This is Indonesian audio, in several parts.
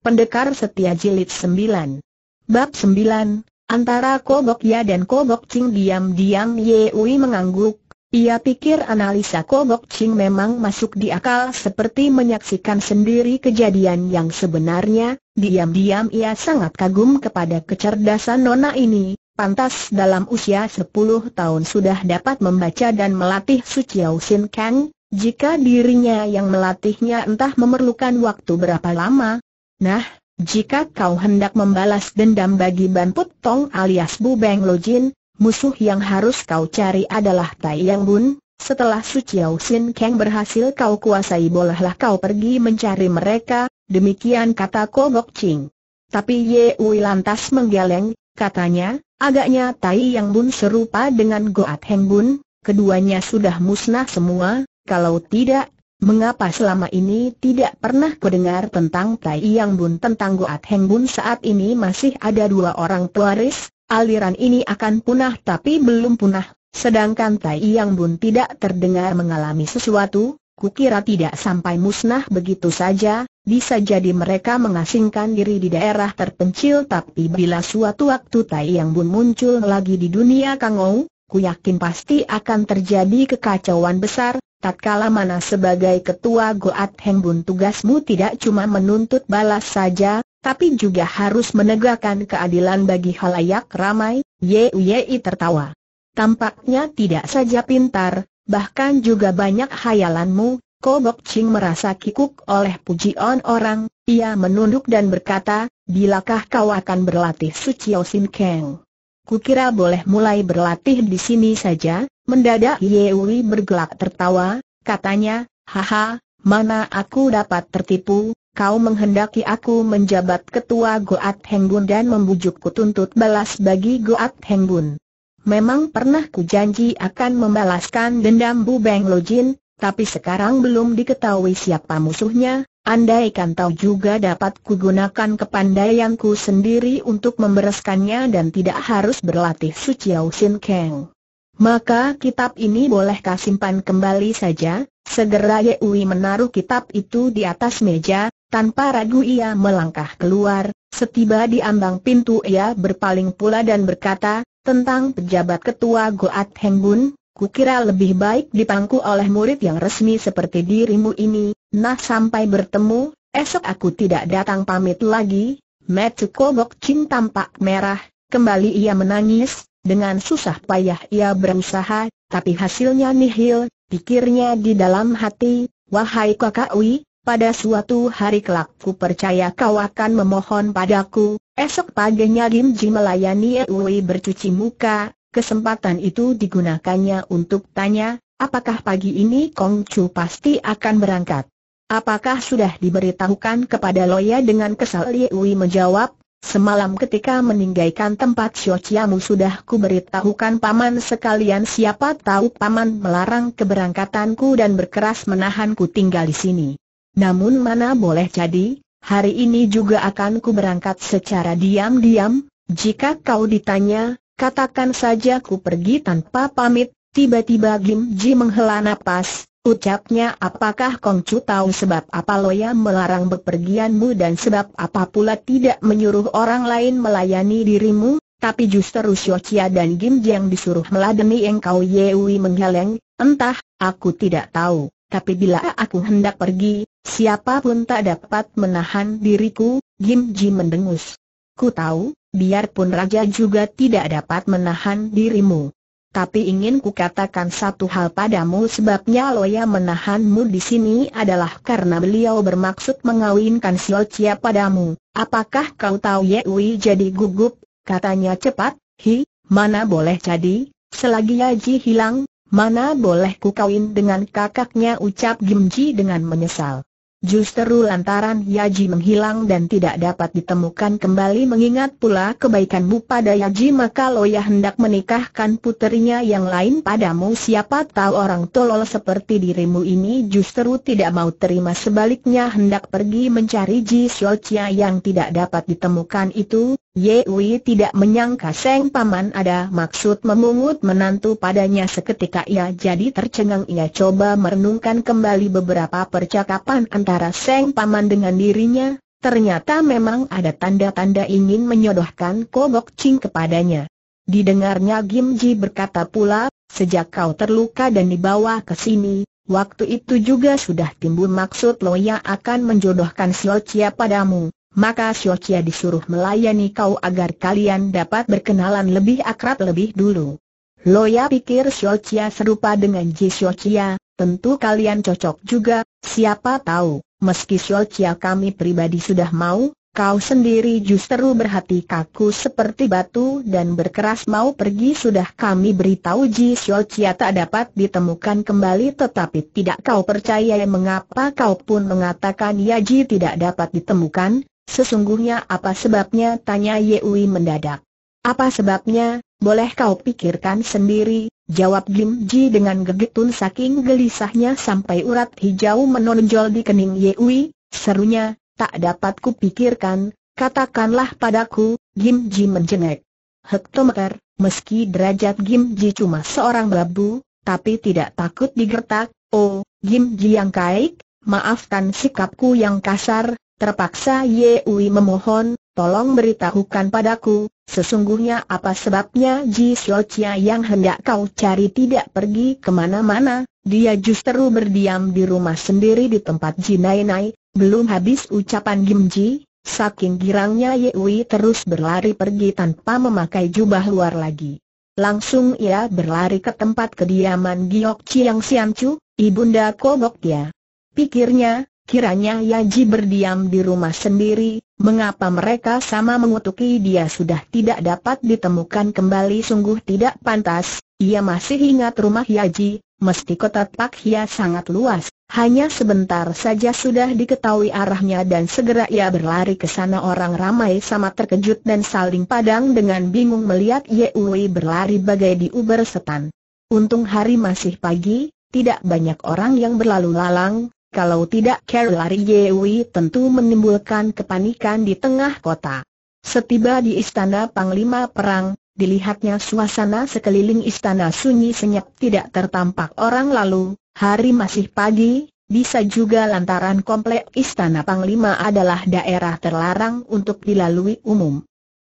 Pendekar Setia Jilid 9 Bab 9, antara Kobok Ya dan Kobok Ching diam-diam Ui mengangguk, ia pikir analisa Kobok Ching memang masuk di akal seperti menyaksikan sendiri kejadian yang sebenarnya, diam-diam ia sangat kagum kepada kecerdasan Nona ini, pantas dalam usia 10 tahun sudah dapat membaca dan melatih Suciao Sin Kang, jika dirinya yang melatihnya entah memerlukan waktu berapa lama, Nah, jika kau hendak membalas dendam bagi Ban Put Tong alias Bu Beng Lo Jin, musuh yang harus kau cari adalah Tai Yang Bun. Setelah Su Chiao Sin Kang berhasil kau kuasai bolehlah kau pergi mencari mereka, demikian kata Ko Bok Ching. Tapi Ye Wei lantas menggeleng, katanya, agaknya Tai Yang Bun serupa dengan Goat Heng Bun, keduanya sudah musnah semua, kalau tidak Mengapa selama ini tidak pernah kudengar tentang Tai Yang Bun tentang Goat Heng Bun saat ini masih ada dua orang pewaris, aliran ini akan punah tapi belum punah, sedangkan Tai Yang Bun tidak terdengar mengalami sesuatu, kukira tidak sampai musnah begitu saja, bisa jadi mereka mengasingkan diri di daerah terpencil tapi bila suatu waktu Tai Yang Bun muncul lagi di dunia Kangou, ku yakin pasti akan terjadi kekacauan besar, Tatkala mana sebagai ketua Goat Hengbun tugasmu tidak cuma menuntut balas saja, tapi juga harus menegakkan keadilan bagi halayak ramai, Ye Yei tertawa. Tampaknya tidak saja pintar, bahkan juga banyak hayalanmu, Kobok Ching merasa kikuk oleh pujian orang, ia menunduk dan berkata, bilakah kau akan berlatih suciosin Sin Keng? Kukira boleh mulai berlatih di sini saja, Mendadak Yewi bergelak tertawa, katanya, haha, mana aku dapat tertipu, kau menghendaki aku menjabat ketua Goat Henggun dan membujukku tuntut balas bagi Goat Henggun. Memang pernah ku janji akan membalaskan dendam Bu Beng Lojin, tapi sekarang belum diketahui siapa musuhnya, andaikan tahu juga dapat kugunakan kepandaianku sendiri untuk membereskannya dan tidak harus berlatih Su Chiao Sin Kang. Maka kitab ini boleh simpan kembali saja, segera Ye Ui menaruh kitab itu di atas meja, tanpa ragu ia melangkah keluar, setiba di ambang pintu ia berpaling pula dan berkata, tentang pejabat ketua Goat Hengbun, kukira lebih baik dipangku oleh murid yang resmi seperti dirimu ini, nah sampai bertemu, esok aku tidak datang pamit lagi, Metsuko Bokcin tampak merah, kembali ia menangis, dengan susah payah ia berusaha, tapi hasilnya nihil, pikirnya di dalam hati, wahai kakak Wi, pada suatu hari kelak ku percaya kau akan memohon padaku, esok paginya Lim Ji melayani Wi bercuci muka, kesempatan itu digunakannya untuk tanya, apakah pagi ini Kong Chu pasti akan berangkat? Apakah sudah diberitahukan kepada Loya dengan kesal Ewi menjawab, Semalam ketika meninggalkan tempat Xiaoqiamu sudah kuberitahukan paman sekalian siapa tahu paman melarang keberangkatanku dan berkeras menahanku tinggal di sini. Namun mana boleh jadi, hari ini juga akan kuberangkat secara diam-diam, jika kau ditanya, katakan saja ku pergi tanpa pamit, tiba-tiba Gim Ji menghela napas, Ucapnya apakah Kong Chu tahu sebab apa Loya melarang bepergianmu dan sebab apa pula tidak menyuruh orang lain melayani dirimu, tapi justru Chia dan Gim Jiang disuruh meladeni engkau Yewi menghaleng, entah, aku tidak tahu, tapi bila aku hendak pergi, siapapun tak dapat menahan diriku, Gim Ji mendengus. Ku tahu, biarpun raja juga tidak dapat menahan dirimu tapi ingin kukatakan satu hal padamu sebabnya Loya menahanmu di sini adalah karena beliau bermaksud mengawinkan Siol Chia padamu. Apakah kau tahu Yewi jadi gugup? Katanya cepat, hi, mana boleh jadi, selagi Yaji hilang, mana boleh ku kawin dengan kakaknya ucap Gimji dengan menyesal. Justeru lantaran Yaji menghilang dan tidak dapat ditemukan kembali mengingat pula kebaikanmu pada Yaji maka ya hendak menikahkan putrinya yang lain padamu siapa tahu orang tolol seperti dirimu ini justeru tidak mau terima sebaliknya hendak pergi mencari Ji Xiaochia yang tidak dapat ditemukan itu Wei tidak menyangka Seng Paman ada maksud memungut menantu padanya seketika ia jadi tercengang ia coba merenungkan kembali beberapa percakapan antara Seng Paman dengan dirinya, ternyata memang ada tanda-tanda ingin menyodohkan Kobok Ching kepadanya. Didengarnya Gim Ji berkata pula, sejak kau terluka dan dibawa ke sini, waktu itu juga sudah timbul maksud Loya akan menjodohkan Siocia padamu maka Xiao Qia disuruh melayani kau agar kalian dapat berkenalan lebih akrab lebih dulu. Loya pikir Xiao Qia serupa dengan Ji Xiao Qia, tentu kalian cocok juga, siapa tahu, meski Xiao Qia kami pribadi sudah mau, Kau sendiri justru berhati kaku seperti batu dan berkeras mau pergi sudah kami beritahu Ji Xiao Chia tak dapat ditemukan kembali tetapi tidak kau percaya mengapa kau pun mengatakan Ya Ji tidak dapat ditemukan, Sesungguhnya apa sebabnya? Tanya Yewi mendadak. Apa sebabnya? Boleh kau pikirkan sendiri, jawab Gim Ji dengan gegetun saking gelisahnya sampai urat hijau menonjol di kening Yewi, serunya, tak dapat pikirkan. katakanlah padaku, Gim Ji menjengek. Hektometer, meski derajat Gim Ji cuma seorang babu, tapi tidak takut digertak, oh, Gim Ji yang kaik, maafkan sikapku yang kasar, Terpaksa Ye Ui memohon, tolong beritahukan padaku, sesungguhnya apa sebabnya Ji Xiao Chia yang hendak kau cari tidak pergi kemana-mana, dia justru berdiam di rumah sendiri di tempat Ji Nai Nai, belum habis ucapan Gim Ji, saking girangnya Ye Ui terus berlari pergi tanpa memakai jubah luar lagi. Langsung ia berlari ke tempat kediaman Giok Chiang Chu, ibunda Kobok dia. Pikirnya, Kiranya Yaji berdiam di rumah sendiri, mengapa mereka sama mengutuki dia sudah tidak dapat ditemukan kembali sungguh tidak pantas, ia masih ingat rumah Yaji, mesti kota Pak Hia sangat luas, hanya sebentar saja sudah diketahui arahnya dan segera ia berlari ke sana orang ramai sama terkejut dan saling padang dengan bingung melihat Yeui berlari bagai diuber setan. Untung hari masih pagi, tidak banyak orang yang berlalu lalang, kalau tidak Carol lari Yewi tentu menimbulkan kepanikan di tengah kota. Setiba di istana Panglima Perang, dilihatnya suasana sekeliling istana sunyi senyap tidak tertampak orang lalu, hari masih pagi, bisa juga lantaran komplek istana Panglima adalah daerah terlarang untuk dilalui umum.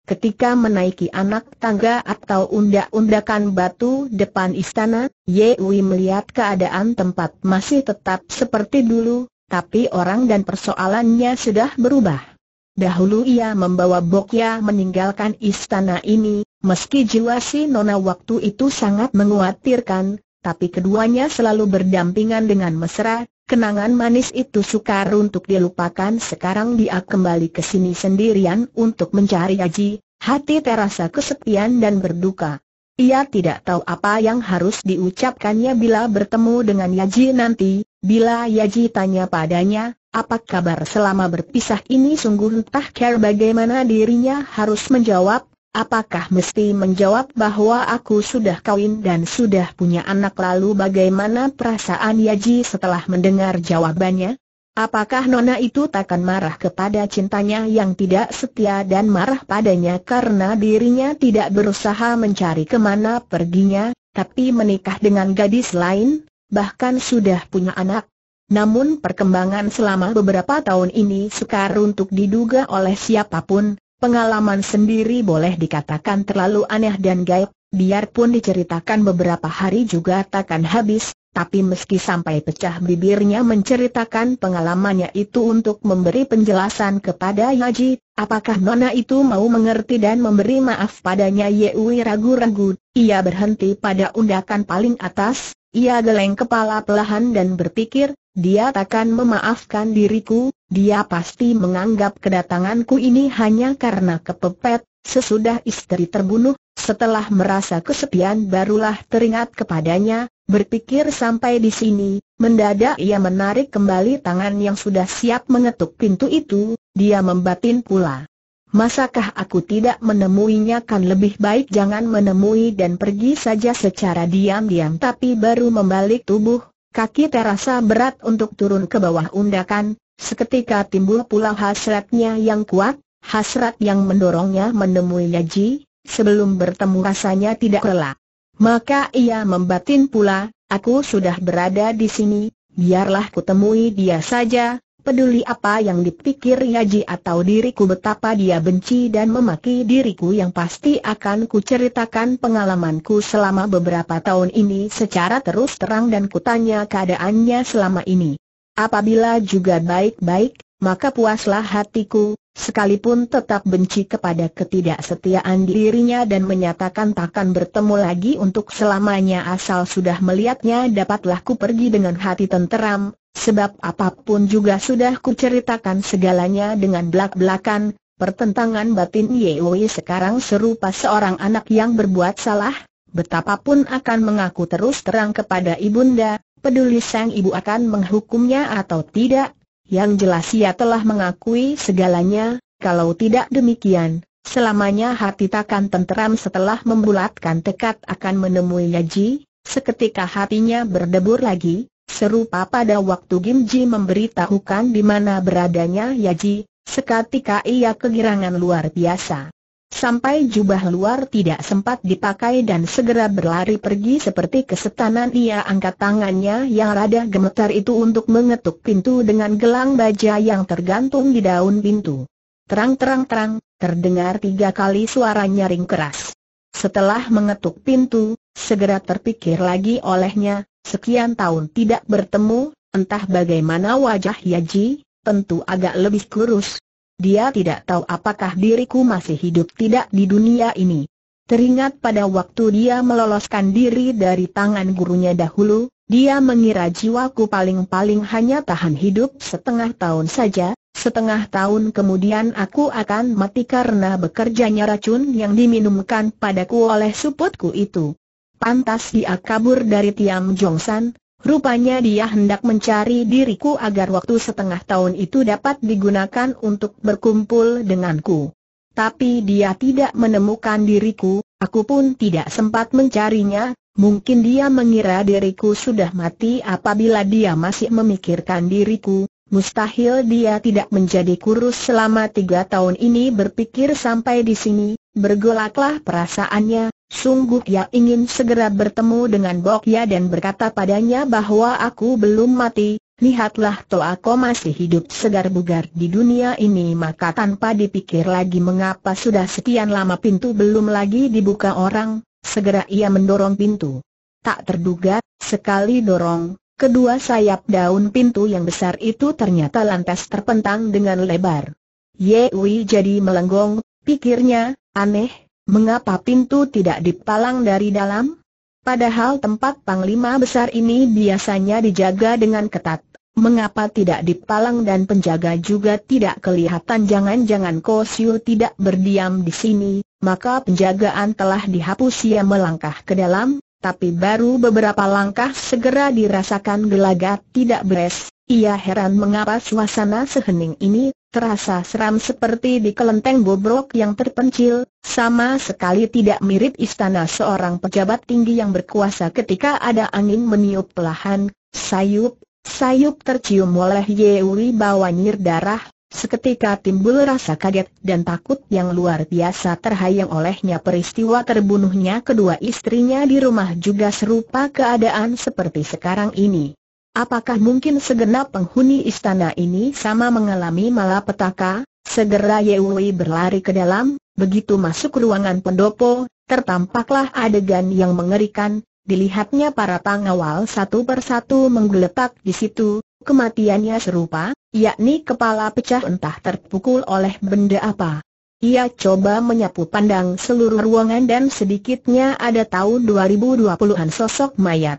Ketika menaiki anak tangga atau undak-undakan batu depan istana, Ye Wei melihat keadaan tempat masih tetap seperti dulu, tapi orang dan persoalannya sudah berubah. Dahulu ia membawa Bokya meninggalkan istana ini, meski jiwa si Nona waktu itu sangat menguatirkan, tapi keduanya selalu berdampingan dengan mesra, Kenangan manis itu sukar untuk dilupakan sekarang dia kembali ke sini sendirian untuk mencari Haji, hati terasa kesepian dan berduka. Ia tidak tahu apa yang harus diucapkannya bila bertemu dengan Yaji nanti, bila Yaji tanya padanya, apa kabar selama berpisah ini sungguh entah care bagaimana dirinya harus menjawab, Apakah mesti menjawab bahwa aku sudah kawin dan sudah punya anak lalu bagaimana perasaan Yaji setelah mendengar jawabannya? Apakah Nona itu takkan marah kepada cintanya yang tidak setia dan marah padanya karena dirinya tidak berusaha mencari kemana perginya, tapi menikah dengan gadis lain, bahkan sudah punya anak? Namun perkembangan selama beberapa tahun ini sukar untuk diduga oleh siapapun, Pengalaman sendiri boleh dikatakan terlalu aneh dan gaib, biarpun diceritakan beberapa hari juga takkan habis, tapi meski sampai pecah bibirnya menceritakan pengalamannya itu untuk memberi penjelasan kepada Yaji, apakah Nona itu mau mengerti dan memberi maaf padanya Yewi ragu-ragu, ia berhenti pada undakan paling atas, ia geleng kepala pelahan dan berpikir, dia takkan memaafkan diriku, dia pasti menganggap kedatanganku ini hanya karena kepepet, sesudah istri terbunuh, setelah merasa kesepian barulah teringat kepadanya, berpikir sampai di sini, mendadak ia menarik kembali tangan yang sudah siap mengetuk pintu itu, dia membatin pula. Masakah aku tidak menemuinya kan lebih baik jangan menemui dan pergi saja secara diam-diam tapi baru membalik tubuh, kaki terasa berat untuk turun ke bawah undakan, Seketika timbul pula hasratnya yang kuat, hasrat yang mendorongnya menemui Yaji, sebelum bertemu rasanya tidak rela. Maka ia membatin pula, aku sudah berada di sini, biarlah kutemui dia saja, peduli apa yang dipikir Yaji atau diriku betapa dia benci dan memaki diriku yang pasti akan kuceritakan pengalamanku selama beberapa tahun ini secara terus terang dan kutanya keadaannya selama ini. Apabila juga baik-baik, maka puaslah hatiku, sekalipun tetap benci kepada ketidaksetiaan dirinya dan menyatakan takkan bertemu lagi untuk selamanya asal sudah melihatnya dapatlah ku pergi dengan hati tenteram, sebab apapun juga sudah ku ceritakan segalanya dengan belak-belakan, pertentangan batin Yewei sekarang serupa seorang anak yang berbuat salah, betapapun akan mengaku terus terang kepada ibunda, peduli sang ibu akan menghukumnya atau tidak, yang jelas ia telah mengakui segalanya, kalau tidak demikian, selamanya hati takkan tenteram setelah membulatkan tekad akan menemui Yaji, seketika hatinya berdebur lagi, serupa pada waktu Gim Ji memberitahukan di mana beradanya Yaji, seketika ia kegirangan luar biasa. Sampai jubah luar tidak sempat dipakai dan segera berlari pergi seperti kesetanan ia angkat tangannya yang rada gemetar itu untuk mengetuk pintu dengan gelang baja yang tergantung di daun pintu. Terang-terang-terang, terdengar tiga kali suara nyaring keras. Setelah mengetuk pintu, segera terpikir lagi olehnya, sekian tahun tidak bertemu, entah bagaimana wajah Yaji, tentu agak lebih kurus, dia tidak tahu apakah diriku masih hidup tidak di dunia ini. Teringat pada waktu dia meloloskan diri dari tangan gurunya dahulu, dia mengira jiwaku paling-paling hanya tahan hidup setengah tahun saja, setengah tahun kemudian aku akan mati karena bekerjanya racun yang diminumkan padaku oleh suputku itu. Pantas dia kabur dari Tiam Jongsan, Rupanya dia hendak mencari diriku agar waktu setengah tahun itu dapat digunakan untuk berkumpul denganku. Tapi dia tidak menemukan diriku, aku pun tidak sempat mencarinya, mungkin dia mengira diriku sudah mati apabila dia masih memikirkan diriku, mustahil dia tidak menjadi kurus selama tiga tahun ini berpikir sampai di sini, bergolaklah perasaannya, Sungguh ia ingin segera bertemu dengan Bok dan berkata padanya bahwa aku belum mati, lihatlah toh aku masih hidup segar bugar di dunia ini maka tanpa dipikir lagi mengapa sudah sekian lama pintu belum lagi dibuka orang, segera ia mendorong pintu. Tak terduga, sekali dorong, kedua sayap daun pintu yang besar itu ternyata lantas terpentang dengan lebar. Yewi jadi melenggong, pikirnya, aneh, Mengapa pintu tidak dipalang dari dalam? Padahal tempat panglima besar ini biasanya dijaga dengan ketat. Mengapa tidak dipalang dan penjaga juga tidak kelihatan jangan-jangan Kosiu tidak berdiam di sini, maka penjagaan telah dihapus ia melangkah ke dalam, tapi baru beberapa langkah segera dirasakan gelagat tidak beres, ia heran mengapa suasana sehening ini, terasa seram seperti di kelenteng bobrok yang terpencil, sama sekali tidak mirip istana seorang pejabat tinggi yang berkuasa ketika ada angin meniup pelahan, sayup, sayup tercium oleh Yewi bawa nyir darah, Seketika timbul rasa kaget dan takut yang luar biasa terhayang olehnya peristiwa terbunuhnya kedua istrinya di rumah juga serupa keadaan seperti sekarang ini. Apakah mungkin segenap penghuni istana ini sama mengalami malapetaka? Segera Wei berlari ke dalam, begitu masuk ruangan pendopo, tertampaklah adegan yang mengerikan, dilihatnya para pengawal satu persatu menggeletak di situ, kematiannya serupa, yakni kepala pecah entah terpukul oleh benda apa. Ia coba menyapu pandang seluruh ruangan dan sedikitnya ada tahun 2020-an sosok mayat.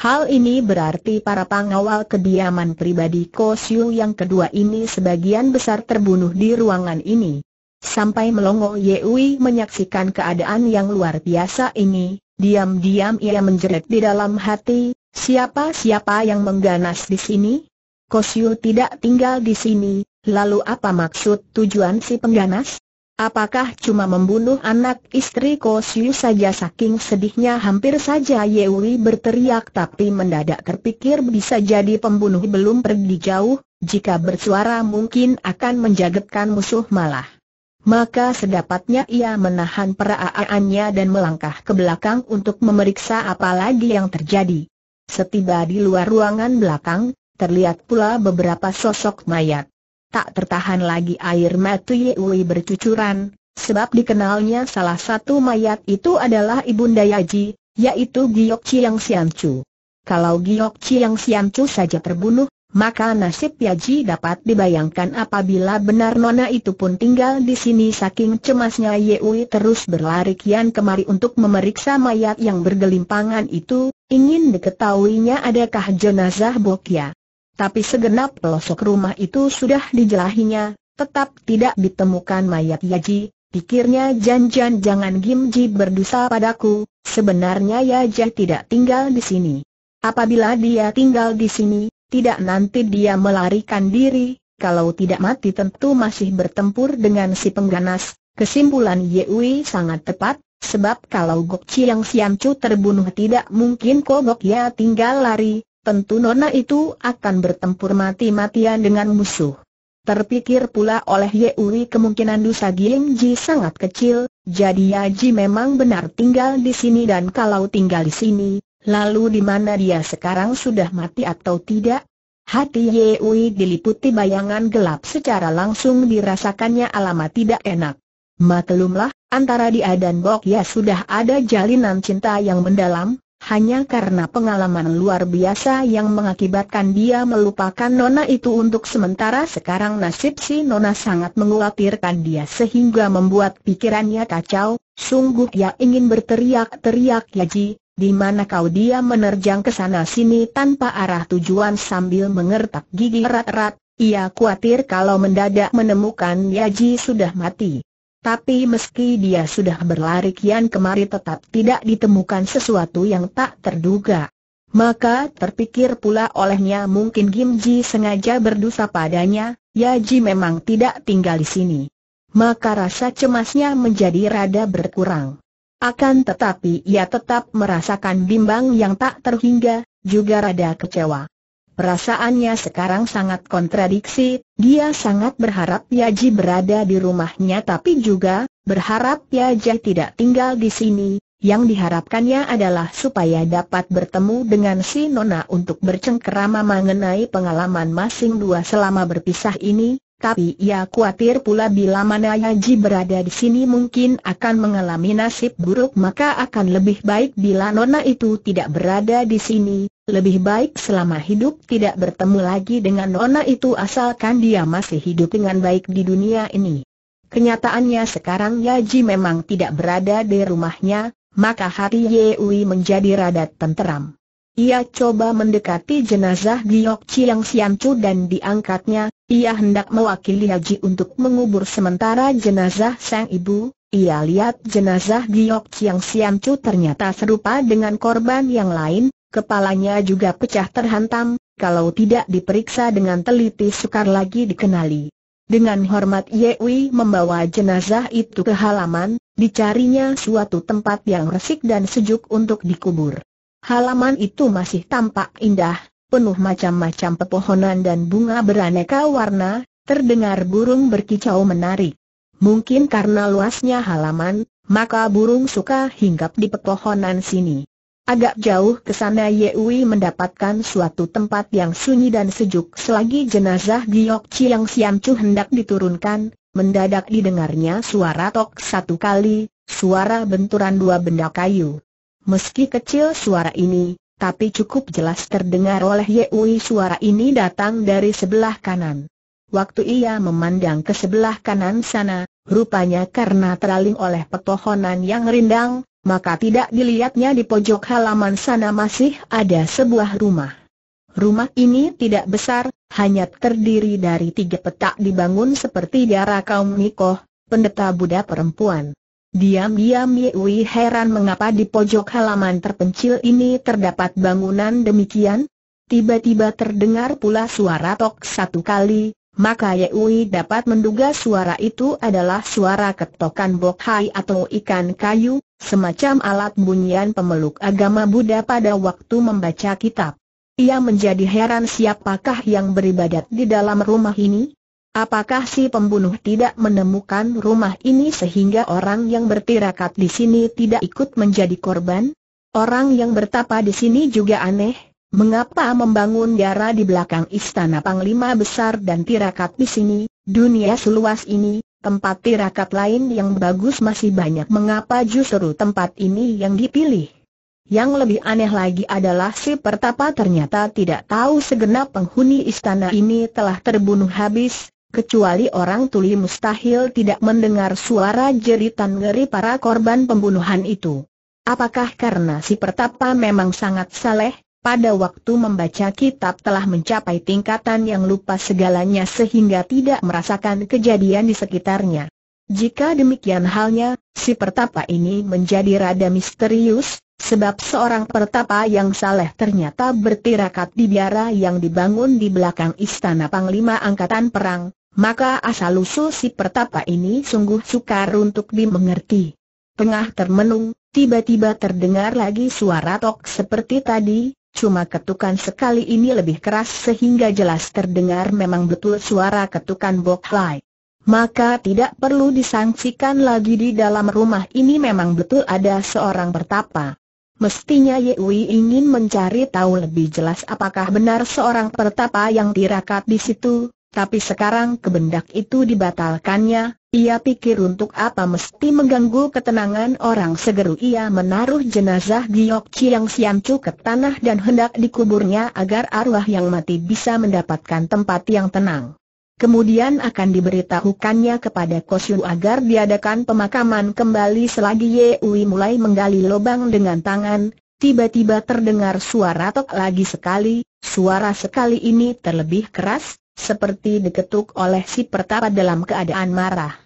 Hal ini berarti para pengawal kediaman pribadi Ko Siu yang kedua ini sebagian besar terbunuh di ruangan ini. Sampai Melongo Yewi menyaksikan keadaan yang luar biasa ini, diam-diam ia menjerit di dalam hati, siapa-siapa yang mengganas di sini? Ko Siu tidak tinggal di sini, lalu apa maksud tujuan si pengganas? Apakah cuma membunuh anak istri Kosiu saja saking sedihnya hampir saja Yewi berteriak tapi mendadak terpikir bisa jadi pembunuh belum pergi jauh, jika bersuara mungkin akan menjagetkan musuh malah. Maka sedapatnya ia menahan peraaannya dan melangkah ke belakang untuk memeriksa apa lagi yang terjadi. Setiba di luar ruangan belakang, terlihat pula beberapa sosok mayat tak tertahan lagi air mata Yewi bercucuran, sebab dikenalnya salah satu mayat itu adalah Ibunda Yaji, yaitu Giok Chiang Siancu. Kalau Giok Chiang Siancu saja terbunuh, maka nasib Yaji dapat dibayangkan apabila benar Nona itu pun tinggal di sini saking cemasnya Yewi terus berlari kian kemari untuk memeriksa mayat yang bergelimpangan itu, ingin diketahuinya adakah jenazah Bokya tapi segenap pelosok rumah itu sudah dijelahinya, tetap tidak ditemukan mayat Yaji, pikirnya janjian jangan Gimji berdosa padaku, sebenarnya Yaji tidak tinggal di sini. Apabila dia tinggal di sini, tidak nanti dia melarikan diri, kalau tidak mati tentu masih bertempur dengan si pengganas. Kesimpulan Yewi sangat tepat, sebab kalau Gok Chiang Siamcu terbunuh tidak mungkin Kogok Ya tinggal lari, tentu Nona itu akan bertempur mati-matian dengan musuh. Terpikir pula oleh Yeuri kemungkinan dosa Ji sangat kecil, jadi ya Ji memang benar tinggal di sini dan kalau tinggal di sini, lalu di mana dia sekarang sudah mati atau tidak? Hati Uri diliputi bayangan gelap secara langsung dirasakannya alamat tidak enak. Maklumlah, antara dia dan Bok Ya sudah ada jalinan cinta yang mendalam, hanya karena pengalaman luar biasa yang mengakibatkan dia melupakan Nona itu untuk sementara sekarang nasib si Nona sangat mengkhawatirkan dia sehingga membuat pikirannya kacau, sungguh ia ingin berteriak-teriak Yaji, di mana kau dia menerjang ke sana sini tanpa arah tujuan sambil mengertak gigi erat-erat, ia khawatir kalau mendadak menemukan Yaji sudah mati. Tapi meski dia sudah berlari kian kemari tetap tidak ditemukan sesuatu yang tak terduga. Maka terpikir pula olehnya mungkin Kim Ji sengaja berdosa padanya, Ya Ji memang tidak tinggal di sini. Maka rasa cemasnya menjadi rada berkurang. Akan tetapi ia tetap merasakan bimbang yang tak terhingga, juga rada kecewa. Perasaannya sekarang sangat kontradiksi, dia sangat berharap Yaji berada di rumahnya tapi juga, berharap Yaji tidak tinggal di sini, yang diharapkannya adalah supaya dapat bertemu dengan si Nona untuk bercengkerama mengenai pengalaman masing dua selama berpisah ini, tapi ia khawatir pula bila mana Yaji berada di sini mungkin akan mengalami nasib buruk maka akan lebih baik bila Nona itu tidak berada di sini, lebih baik selama hidup tidak bertemu lagi dengan Nona itu asalkan dia masih hidup dengan baik di dunia ini. Kenyataannya sekarang Yaji memang tidak berada di rumahnya, maka hati Yewi menjadi rada tenteram. Ia coba mendekati jenazah Giok Chiang Siancu dan diangkatnya, ia hendak mewakili haji untuk mengubur sementara jenazah sang ibu, ia lihat jenazah Giok Chiang Siancu ternyata serupa dengan korban yang lain, kepalanya juga pecah terhantam, kalau tidak diperiksa dengan teliti sukar lagi dikenali. Dengan hormat Yewi membawa jenazah itu ke halaman, dicarinya suatu tempat yang resik dan sejuk untuk dikubur. Halaman itu masih tampak indah, penuh macam-macam pepohonan dan bunga beraneka warna, terdengar burung berkicau menarik. Mungkin karena luasnya halaman, maka burung suka hinggap di pepohonan sini. Agak jauh ke sana Yewi mendapatkan suatu tempat yang sunyi dan sejuk selagi jenazah Giok Chiang Siam Chu hendak diturunkan, mendadak didengarnya suara tok satu kali, suara benturan dua benda kayu. Meski kecil suara ini, tapi cukup jelas terdengar oleh Yehui suara ini datang dari sebelah kanan. Waktu ia memandang ke sebelah kanan sana, rupanya karena teraling oleh pepohonan yang rindang, maka tidak dilihatnya di pojok halaman sana masih ada sebuah rumah. Rumah ini tidak besar, hanya terdiri dari tiga petak dibangun seperti darah kaum Nikoh, pendeta Buddha perempuan. Diam-diam Yewi heran mengapa di pojok halaman terpencil ini terdapat bangunan demikian? Tiba-tiba terdengar pula suara tok satu kali, maka Yewi dapat menduga suara itu adalah suara ketokan bokhai atau ikan kayu, semacam alat bunyian pemeluk agama Buddha pada waktu membaca kitab. Ia menjadi heran siapakah yang beribadat di dalam rumah ini? Apakah si pembunuh tidak menemukan rumah ini sehingga orang yang bertirakat di sini tidak ikut menjadi korban? Orang yang bertapa di sini juga aneh, mengapa membangun biara di belakang istana Panglima Besar dan tirakat di sini, dunia seluas ini, tempat tirakat lain yang bagus masih banyak mengapa justru tempat ini yang dipilih? Yang lebih aneh lagi adalah si pertapa ternyata tidak tahu segenap penghuni istana ini telah terbunuh habis, kecuali orang tuli mustahil tidak mendengar suara jeritan ngeri para korban pembunuhan itu. Apakah karena si pertapa memang sangat saleh, pada waktu membaca kitab telah mencapai tingkatan yang lupa segalanya sehingga tidak merasakan kejadian di sekitarnya. Jika demikian halnya, si pertapa ini menjadi rada misterius, sebab seorang pertapa yang saleh ternyata bertirakat di biara yang dibangun di belakang istana Panglima Angkatan Perang, maka asal-usul si pertapa ini sungguh sukar untuk dimengerti. Tengah termenung, tiba-tiba terdengar lagi suara tok seperti tadi, cuma ketukan sekali ini lebih keras sehingga jelas terdengar memang betul suara ketukan Bok Lai. Maka tidak perlu disangsikan lagi di dalam rumah ini memang betul ada seorang pertapa. Mestinya Yewi ingin mencari tahu lebih jelas apakah benar seorang pertapa yang tirakat di situ, tapi sekarang kebendak itu dibatalkannya, ia pikir untuk apa mesti mengganggu ketenangan orang segeru ia menaruh jenazah Giok Chiang Siancu ke tanah dan hendak dikuburnya agar arwah yang mati bisa mendapatkan tempat yang tenang. Kemudian akan diberitahukannya kepada Kosyu agar diadakan pemakaman kembali selagi Ye Ui mulai menggali lubang dengan tangan, tiba-tiba terdengar suara tok lagi sekali, suara sekali ini terlebih keras, seperti diketuk oleh si pertapa dalam keadaan marah.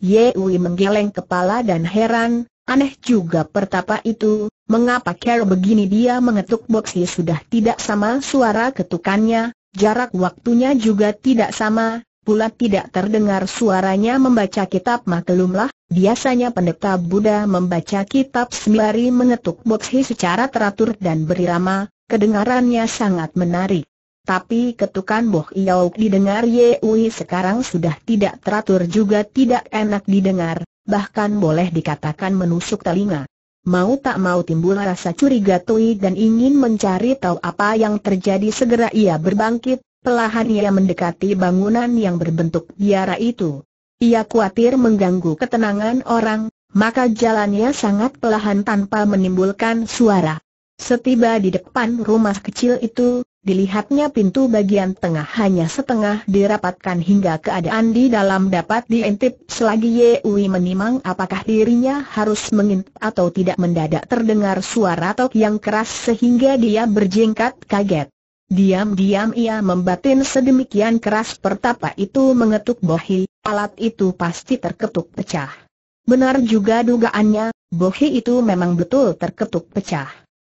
Ye Wei menggeleng kepala dan heran, aneh juga pertapa itu, mengapa care begini dia mengetuk boksi sudah tidak sama suara ketukannya, jarak waktunya juga tidak sama, pula tidak terdengar suaranya membaca kitab maklumlah, biasanya pendeta Buddha membaca kitab sembari mengetuk boksi secara teratur dan berirama, kedengarannya sangat menarik. Tapi ketukan Boh Iauk didengar Ye Ui sekarang sudah tidak teratur juga tidak enak didengar, bahkan boleh dikatakan menusuk telinga. Mau tak mau timbul rasa curiga Tui dan ingin mencari tahu apa yang terjadi segera ia berbangkit, pelahan ia mendekati bangunan yang berbentuk biara itu. Ia khawatir mengganggu ketenangan orang, maka jalannya sangat pelahan tanpa menimbulkan suara. Setiba di depan rumah kecil itu, Dilihatnya pintu bagian tengah hanya setengah dirapatkan hingga keadaan di dalam dapat diintip selagi Ye Ui menimang apakah dirinya harus mengintip atau tidak mendadak terdengar suara tok yang keras sehingga dia berjingkat kaget. Diam-diam ia membatin sedemikian keras pertapa itu mengetuk bohi, alat itu pasti terketuk pecah. Benar juga dugaannya, bohi itu memang betul terketuk pecah.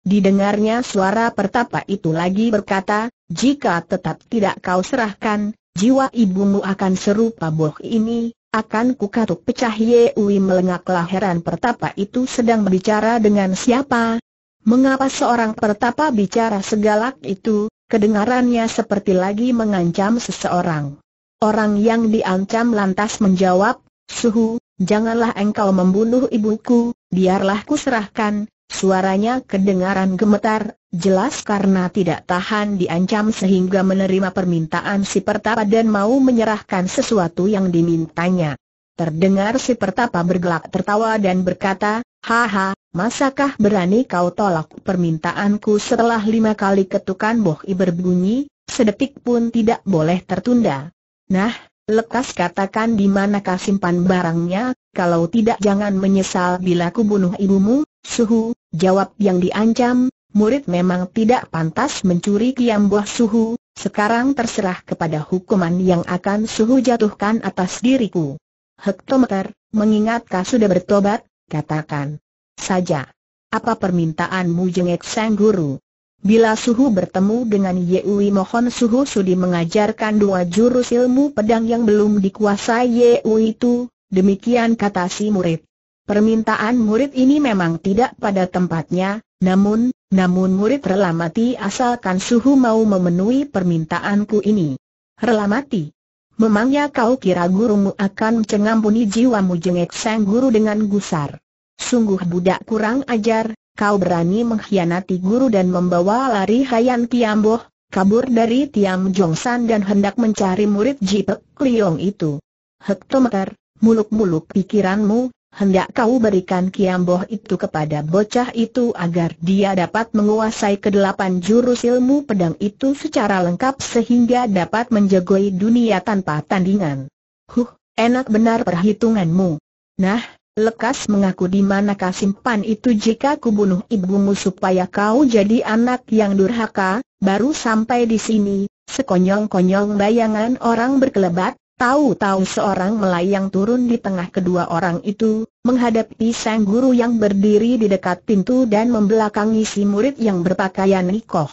Didengarnya suara pertapa itu lagi berkata, jika tetap tidak kau serahkan, jiwa ibumu akan serupa boh ini, akan kukatuk pecah Yewi melengaklah heran pertapa itu sedang berbicara dengan siapa? Mengapa seorang pertapa bicara segalak itu, kedengarannya seperti lagi mengancam seseorang. Orang yang diancam lantas menjawab, Suhu, janganlah engkau membunuh ibuku, biarlah ku serahkan, Suaranya kedengaran gemetar, jelas karena tidak tahan diancam sehingga menerima permintaan si pertapa dan mau menyerahkan sesuatu yang dimintanya. Terdengar si pertapa bergelak tertawa dan berkata, Haha, masakah berani kau tolak permintaanku setelah lima kali ketukan boh bohi berbunyi, sedetik pun tidak boleh tertunda. Nah, lekas katakan di manakah simpan barangnya, kalau tidak jangan menyesal bila ku bunuh ibumu, Suhu, jawab yang diancam, murid memang tidak pantas mencuri Kiam buah Suhu, sekarang terserah kepada hukuman yang akan Suhu jatuhkan atas diriku. Hektometer, kau sudah bertobat, katakan saja. Apa permintaanmu jengek sang guru? Bila Suhu bertemu dengan Yeui mohon Suhu sudi mengajarkan dua jurus ilmu pedang yang belum dikuasai Yeui itu, demikian kata si murid. Permintaan murid ini memang tidak pada tempatnya, namun, namun murid mati asalkan suhu mau memenuhi permintaanku ini. Rela mati? memangnya kau kira gurumu akan cengampuni jiwamu jengek sang guru dengan gusar? Sungguh budak kurang ajar, kau berani mengkhianati guru dan membawa lari Hayan tiamboh, kabur dari Tiam Jongsan dan hendak mencari murid Jipek Liong itu. Hektometer, muluk-muluk pikiranmu, hendak kau berikan kiamboh itu kepada bocah itu agar dia dapat menguasai kedelapan jurus ilmu pedang itu secara lengkap sehingga dapat menjagoi dunia tanpa tandingan. Huh, enak benar perhitunganmu. Nah, lekas mengaku di manakah simpan itu jika kubunuh ibumu supaya kau jadi anak yang durhaka, baru sampai di sini, sekonyong-konyong bayangan orang berkelebat, Tahu-tahu seorang melayang turun di tengah kedua orang itu, menghadapi sang guru yang berdiri di dekat pintu dan membelakangi si murid yang berpakaian nikoh.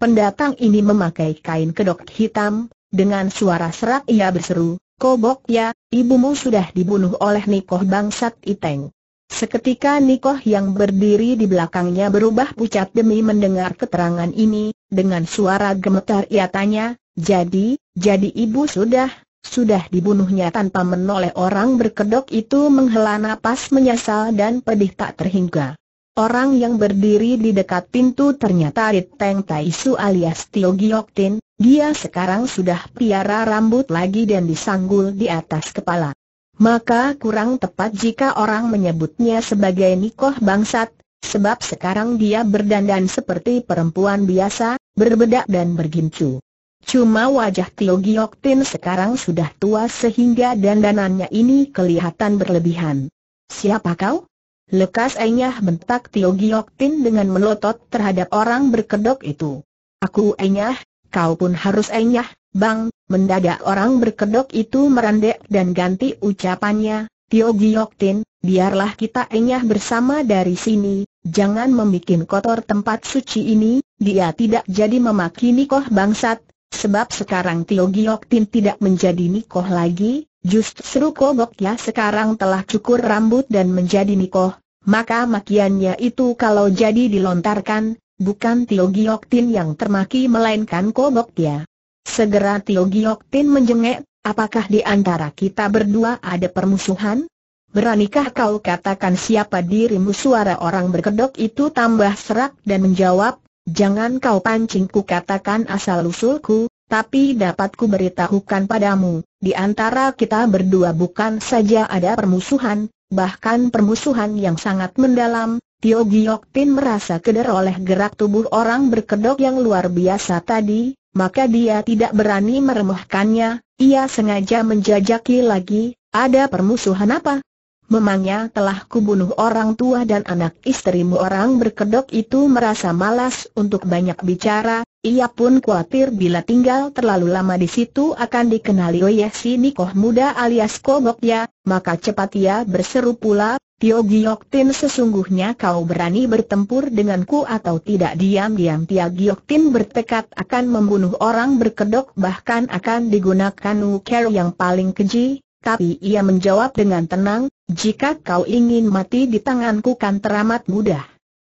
Pendatang ini memakai kain kedok hitam, dengan suara serak ia berseru, Kobok ya, ibumu sudah dibunuh oleh nikoh bangsat Iteng. Seketika Nikoh yang berdiri di belakangnya berubah pucat demi mendengar keterangan ini, dengan suara gemetar ia tanya, jadi, jadi ibu sudah sudah dibunuhnya tanpa menoleh orang berkedok itu menghela napas menyesal dan pedih tak terhingga. Orang yang berdiri di dekat pintu ternyata Rit Teng Tai Su alias Tio Giok Tin, dia sekarang sudah piara rambut lagi dan disanggul di atas kepala. Maka kurang tepat jika orang menyebutnya sebagai Nikoh Bangsat, sebab sekarang dia berdandan seperti perempuan biasa, berbedak dan bergincu. Cuma wajah Tio Giok Tin sekarang sudah tua sehingga dandanannya ini kelihatan berlebihan. Siapa kau? Lekas enyah bentak Tio Giok Tin dengan melotot terhadap orang berkedok itu. Aku enyah, kau pun harus enyah, bang, mendadak orang berkedok itu merendek dan ganti ucapannya, Tio Giok Tin, biarlah kita enyah bersama dari sini, jangan membuat kotor tempat suci ini, dia tidak jadi memaki nikoh bangsat, Sebab sekarang Tio Giok Tin tidak menjadi Nikoh lagi, just justru Kogoknya sekarang telah cukur rambut dan menjadi Nikoh, maka makiannya itu kalau jadi dilontarkan, bukan Tio Giok Tin yang termaki melainkan Kogoknya. Segera Tio Giok Tin menjengek, apakah di antara kita berdua ada permusuhan? Beranikah kau katakan siapa dirimu suara orang berkedok itu tambah serak dan menjawab, Jangan kau pancingku katakan asal-usulku, tapi dapat ku beritahukan padamu, di antara kita berdua bukan saja ada permusuhan, bahkan permusuhan yang sangat mendalam, Tio Giok Tin merasa keder oleh gerak tubuh orang berkedok yang luar biasa tadi, maka dia tidak berani meremehkannya, ia sengaja menjajaki lagi, ada permusuhan apa? Memangnya telah kubunuh orang tua dan anak istrimu orang berkedok itu merasa malas untuk banyak bicara, ia pun khawatir bila tinggal terlalu lama di situ akan dikenali oleh si Nikoh muda alias kobok ya, maka cepat ia berseru pula, Tio Giok Tin sesungguhnya kau berani bertempur denganku atau tidak diam-diam Tio Giok Tin bertekad akan membunuh orang berkedok bahkan akan digunakan ukir yang paling keji, tapi ia menjawab dengan tenang, jika kau ingin mati di tanganku kan teramat mudah.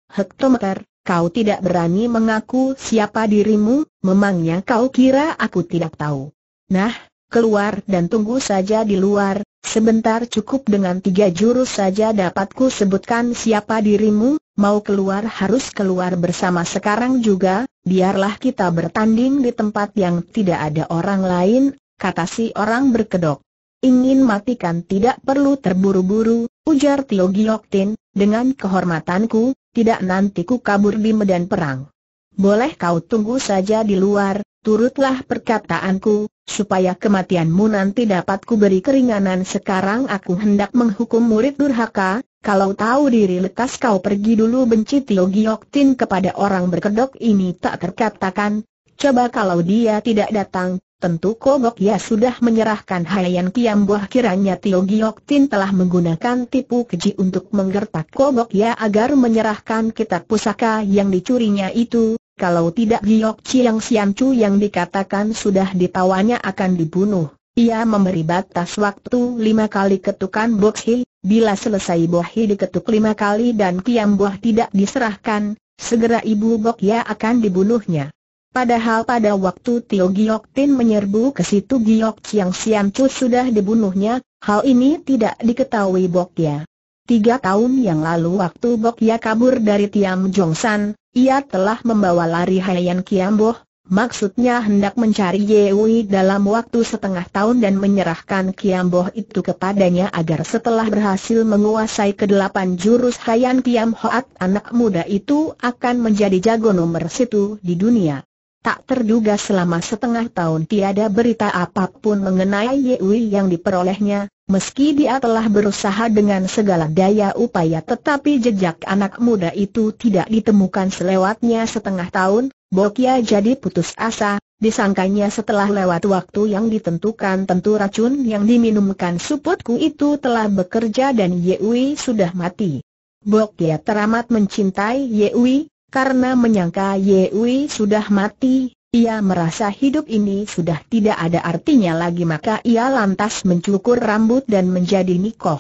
Hektometer, kau tidak berani mengaku siapa dirimu, memangnya kau kira aku tidak tahu. Nah, keluar dan tunggu saja di luar, sebentar cukup dengan tiga jurus saja dapatku sebutkan siapa dirimu, mau keluar harus keluar bersama sekarang juga, biarlah kita bertanding di tempat yang tidak ada orang lain, kata si orang berkedok ingin matikan tidak perlu terburu-buru, ujar Tio Tin, dengan kehormatanku, tidak nanti ku kabur di medan perang. Boleh kau tunggu saja di luar, turutlah perkataanku, supaya kematianmu nanti dapat beri keringanan sekarang aku hendak menghukum murid durhaka, kalau tahu diri lekas kau pergi dulu benci Tio Tin kepada orang berkedok ini tak terkatakan, coba kalau dia tidak datang, Tentu Kobok Ya sudah menyerahkan Hayan Kiam Buah kiranya Tio Giok Tin telah menggunakan tipu keji untuk menggertak Kobok Ya agar menyerahkan kitab pusaka yang dicurinya itu, kalau tidak Giok Chiang Sian Chu yang dikatakan sudah ditawanya akan dibunuh. Ia memberi batas waktu lima kali ketukan Bok Hi, bila selesai Boh Hi diketuk lima kali dan Kiam Buah tidak diserahkan, segera Ibu Bok Ya akan dibunuhnya. Padahal pada waktu Tio Giok Tin menyerbu ke situ Giok Chiang Siam Chu sudah dibunuhnya, hal ini tidak diketahui Bok Ya. Tiga tahun yang lalu waktu Bok Ya kabur dari Tiam Jong San, ia telah membawa lari Haiyan Kiamboh, maksudnya hendak mencari Yewi dalam waktu setengah tahun dan menyerahkan Kiamboh itu kepadanya agar setelah berhasil menguasai kedelapan jurus Hayan Kiam Hoat anak muda itu akan menjadi jago nomor situ di dunia. Tak terduga selama setengah tahun tiada berita apapun mengenai Yewi yang diperolehnya, meski dia telah berusaha dengan segala daya upaya tetapi jejak anak muda itu tidak ditemukan selewatnya setengah tahun, Bokia jadi putus asa, disangkanya setelah lewat waktu yang ditentukan tentu racun yang diminumkan suputku itu telah bekerja dan Yewi sudah mati. Bokia teramat mencintai Yewi, karena menyangka Yewi sudah mati, ia merasa hidup ini sudah tidak ada artinya lagi maka ia lantas mencukur rambut dan menjadi nikoh.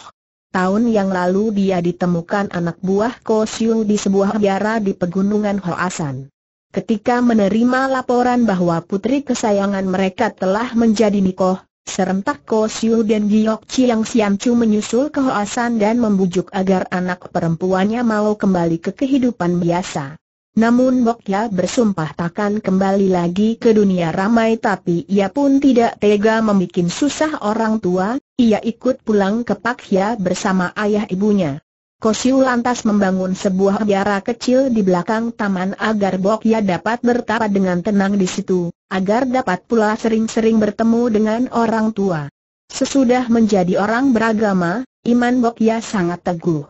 Tahun yang lalu dia ditemukan anak buah Kosiu di sebuah biara di pegunungan Hoasan. Ketika menerima laporan bahwa putri kesayangan mereka telah menjadi nikoh, serentak Kosiu dan Giok Chiang Siamcu menyusul ke Hoasan dan membujuk agar anak perempuannya mau kembali ke kehidupan biasa. Namun Bokya bersumpah takkan kembali lagi ke dunia ramai tapi ia pun tidak tega membuat susah orang tua, ia ikut pulang ke Pakya bersama ayah ibunya. Kosiu lantas membangun sebuah biara kecil di belakang taman agar Bokya dapat bertapa dengan tenang di situ, agar dapat pula sering-sering bertemu dengan orang tua. Sesudah menjadi orang beragama, iman Bokya sangat teguh.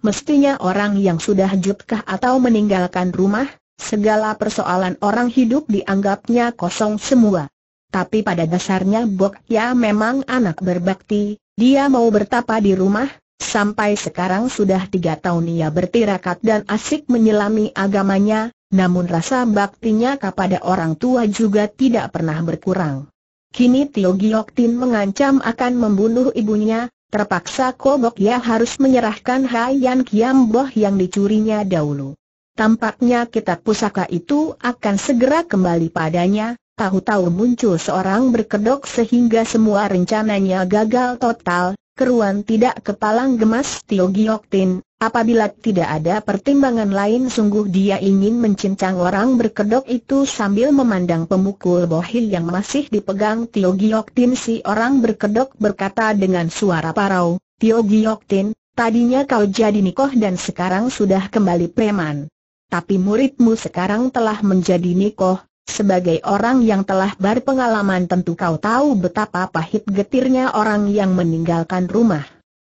Mestinya orang yang sudah jutkah atau meninggalkan rumah, segala persoalan orang hidup dianggapnya kosong semua. Tapi pada dasarnya Bok Ya memang anak berbakti, dia mau bertapa di rumah, Sampai sekarang sudah tiga tahun ia bertirakat dan asik menyelami agamanya, namun rasa baktinya kepada orang tua juga tidak pernah berkurang. Kini Tio Giok Tin mengancam akan membunuh ibunya, Terpaksa Kobok ya harus menyerahkan Haiyan Boh yang dicurinya dahulu. Tampaknya kitab pusaka itu akan segera kembali padanya, tahu-tahu muncul seorang berkedok sehingga semua rencananya gagal total, keruan tidak kepalang gemas Tio Giok Tin, apabila tidak ada pertimbangan lain sungguh dia ingin mencincang orang berkedok itu sambil memandang pemukul bohil yang masih dipegang Tio Giok Tin si orang berkedok berkata dengan suara parau, Tio Giok Tin, tadinya kau jadi nikoh dan sekarang sudah kembali preman. Tapi muridmu sekarang telah menjadi nikoh, sebagai orang yang telah berpengalaman tentu kau tahu betapa pahit getirnya orang yang meninggalkan rumah.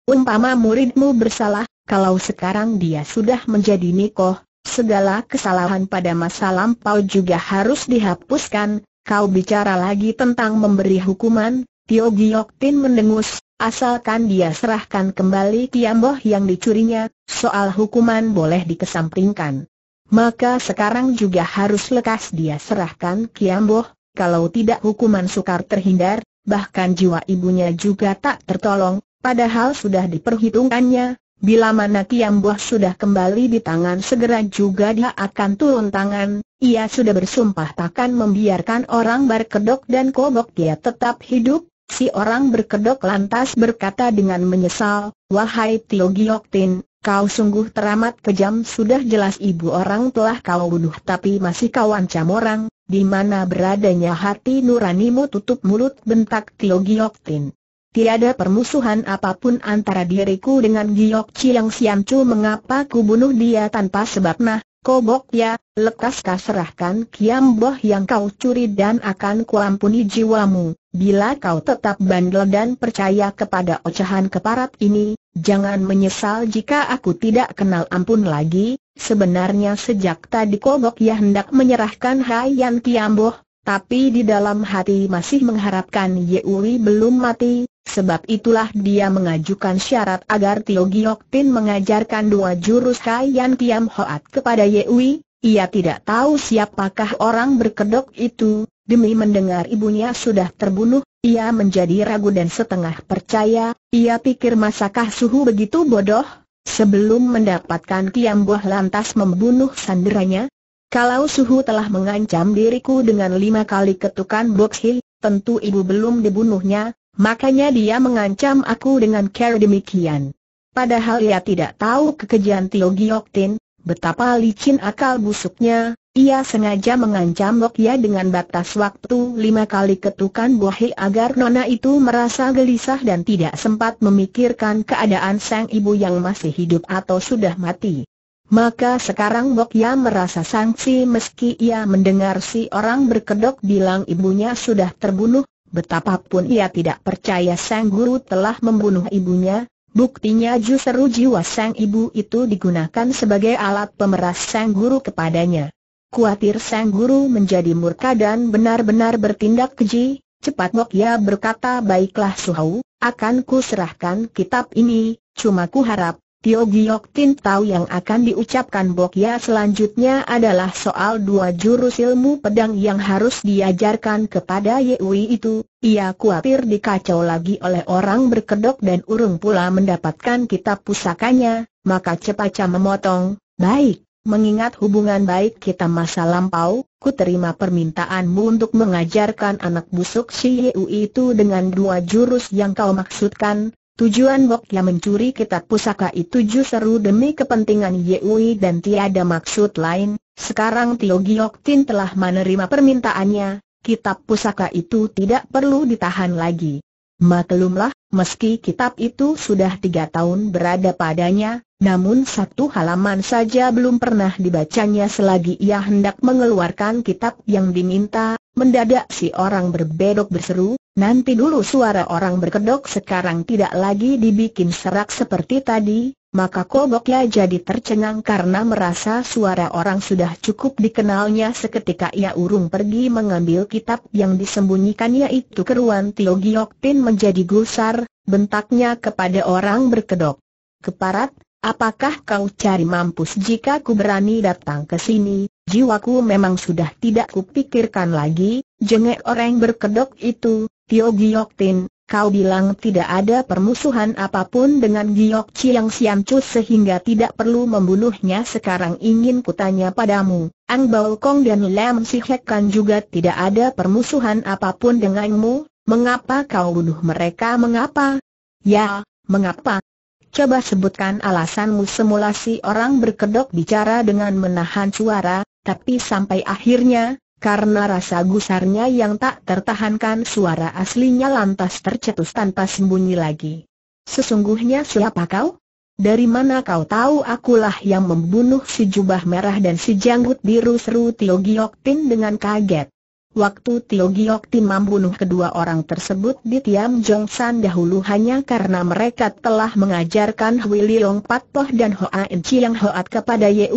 Umpama muridmu bersalah, kalau sekarang dia sudah menjadi nikoh, segala kesalahan pada masa lampau juga harus dihapuskan, kau bicara lagi tentang memberi hukuman, Tio Giok Tin mendengus, asalkan dia serahkan kembali Kiamboh yang dicurinya, soal hukuman boleh dikesampingkan maka sekarang juga harus lekas dia serahkan Kiamboh, kalau tidak hukuman sukar terhindar, bahkan jiwa ibunya juga tak tertolong, padahal sudah diperhitungkannya, bila mana Kiamboh sudah kembali di tangan segera juga dia akan turun tangan, ia sudah bersumpah takkan membiarkan orang berkedok dan kobok dia tetap hidup, si orang berkedok lantas berkata dengan menyesal, Wahai Tio Gioktin, Kau sungguh teramat kejam sudah jelas ibu orang telah kau bunuh tapi masih kau ancam orang, di mana beradanya hati nuranimu tutup mulut bentak Tio Tin. Tiada permusuhan apapun antara diriku dengan Giyok Chiang Siam Chu mengapa ku bunuh dia tanpa sebab nah, kobok ya, lekas kau serahkan kiam boh yang kau curi dan akan kuampuni jiwamu, bila kau tetap bandel dan percaya kepada ocehan keparat ini, Jangan menyesal jika aku tidak kenal ampun lagi, sebenarnya sejak tadi Kogok ya hendak menyerahkan Hai Yan Tiamboh, tapi di dalam hati masih mengharapkan Ye Yeuri belum mati, sebab itulah dia mengajukan syarat agar Tio Giok Tin mengajarkan dua jurus Hai Yan Hoat kepada Ye Yeuri, ia tidak tahu siapakah orang berkedok itu, demi mendengar ibunya sudah terbunuh, ia menjadi ragu dan setengah percaya, ia pikir masakah suhu begitu bodoh? Sebelum mendapatkan Kiamboh lantas membunuh sanderanya? Kalau suhu telah mengancam diriku dengan lima kali ketukan boksi, tentu ibu belum dibunuhnya, makanya dia mengancam aku dengan care demikian. Padahal ia tidak tahu kekejian Tio Gioktin, Betapa licin akal busuknya, ia sengaja mengancam Lokya dengan batas waktu lima kali ketukan buahi agar Nona itu merasa gelisah dan tidak sempat memikirkan keadaan sang ibu yang masih hidup atau sudah mati. Maka sekarang Bokya merasa sangsi meski ia mendengar si orang berkedok bilang ibunya sudah terbunuh, betapapun ia tidak percaya sang guru telah membunuh ibunya, Buktinya justru jiwa sang ibu itu digunakan sebagai alat pemeras sang guru kepadanya. Kuatir sang guru menjadi murka dan benar-benar bertindak keji, cepat Ngok Ya berkata baiklah Suhau, akan ku serahkan kitab ini, cuma ku harap, Tio Giok Tin tahu yang akan diucapkan Bok Ya selanjutnya adalah soal dua jurus ilmu pedang yang harus diajarkan kepada Yui itu. Ia khawatir dikacau lagi oleh orang berkedok dan urung pula mendapatkan kitab pusakanya, maka cepaca memotong, baik, mengingat hubungan baik kita masa lampau, ku terima permintaanmu untuk mengajarkan anak busuk si Yui itu dengan dua jurus yang kau maksudkan, Tujuan yang mencuri kitab pusaka itu justru demi kepentingan Yui dan tiada maksud lain. Sekarang Tio Giok Tin telah menerima permintaannya, kitab pusaka itu tidak perlu ditahan lagi. Maklumlah, meski kitab itu sudah tiga tahun berada padanya, namun satu halaman saja belum pernah dibacanya selagi ia hendak mengeluarkan kitab yang diminta, mendadak si orang berbedok berseru, Nanti dulu suara orang berkedok sekarang tidak lagi dibikin serak seperti tadi, maka koboknya jadi tercengang karena merasa suara orang sudah cukup dikenalnya seketika ia urung pergi mengambil kitab yang disembunyikannya itu keruan Tio Tin menjadi gusar, bentaknya kepada orang berkedok. Keparat, apakah kau cari mampus jika ku berani datang ke sini, jiwaku memang sudah tidak kupikirkan lagi, jengek orang berkedok itu, Tio Giok Tin, kau bilang tidak ada permusuhan apapun dengan Giok Chiang Siam Chu sehingga tidak perlu membunuhnya sekarang ingin kutanya padamu, Ang Bao Kong dan Lam Si Hek kan juga tidak ada permusuhan apapun denganmu, mengapa kau bunuh mereka mengapa? Ya, mengapa? Coba sebutkan alasanmu semula si orang berkedok bicara dengan menahan suara, tapi sampai akhirnya, karena rasa gusarnya yang tak tertahankan suara aslinya lantas tercetus tanpa sembunyi lagi. Sesungguhnya siapa kau? Dari mana kau tahu akulah yang membunuh si jubah merah dan si janggut biru seru Tio Giok Tin dengan kaget. Waktu Tio Giok Tin membunuh kedua orang tersebut di Tiam Jong San dahulu hanya karena mereka telah mengajarkan Hui Liong Pat Poh dan Hoa En Chiang Hoat kepada Ye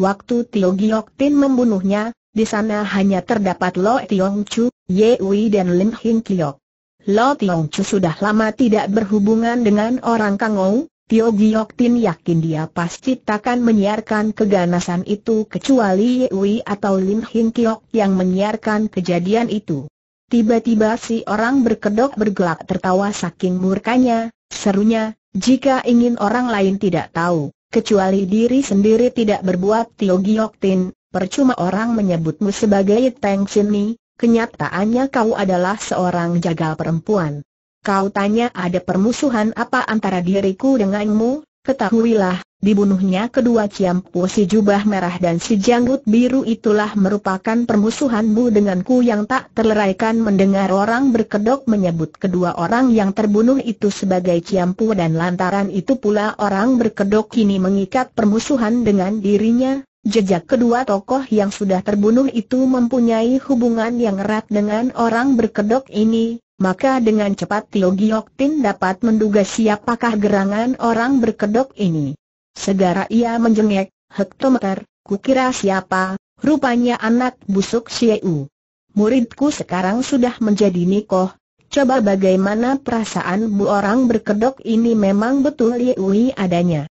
Waktu Tio Giok Tin membunuhnya, di sana hanya terdapat Lo Tiong Chu, Ye Wei dan Lin Hing Kiok. Lo Tiong Chu sudah lama tidak berhubungan dengan orang Kangou, Tio Giok Tin yakin dia pasti takkan menyiarkan keganasan itu kecuali Ye Wei atau Lin Hing Kiok yang menyiarkan kejadian itu. Tiba-tiba si orang berkedok bergelak tertawa saking murkanya, serunya, jika ingin orang lain tidak tahu, kecuali diri sendiri tidak berbuat Tio Giok Tin, percuma orang menyebutmu sebagai Teng Sini, kenyataannya kau adalah seorang jagal perempuan. Kau tanya ada permusuhan apa antara diriku denganmu, ketahuilah, dibunuhnya kedua Ciampu si jubah merah dan si janggut biru itulah merupakan permusuhanmu denganku yang tak terleraikan mendengar orang berkedok menyebut kedua orang yang terbunuh itu sebagai Ciampu dan lantaran itu pula orang berkedok kini mengikat permusuhan dengan dirinya, Jejak kedua tokoh yang sudah terbunuh itu mempunyai hubungan yang erat dengan orang berkedok ini, maka dengan cepat Tio Giok Tin dapat menduga siapakah gerangan orang berkedok ini. Segera ia menjengek, hektometer, kukira siapa, rupanya anak busuk Eu, Muridku sekarang sudah menjadi Nikoh, coba bagaimana perasaan bu orang berkedok ini memang betul Liui adanya.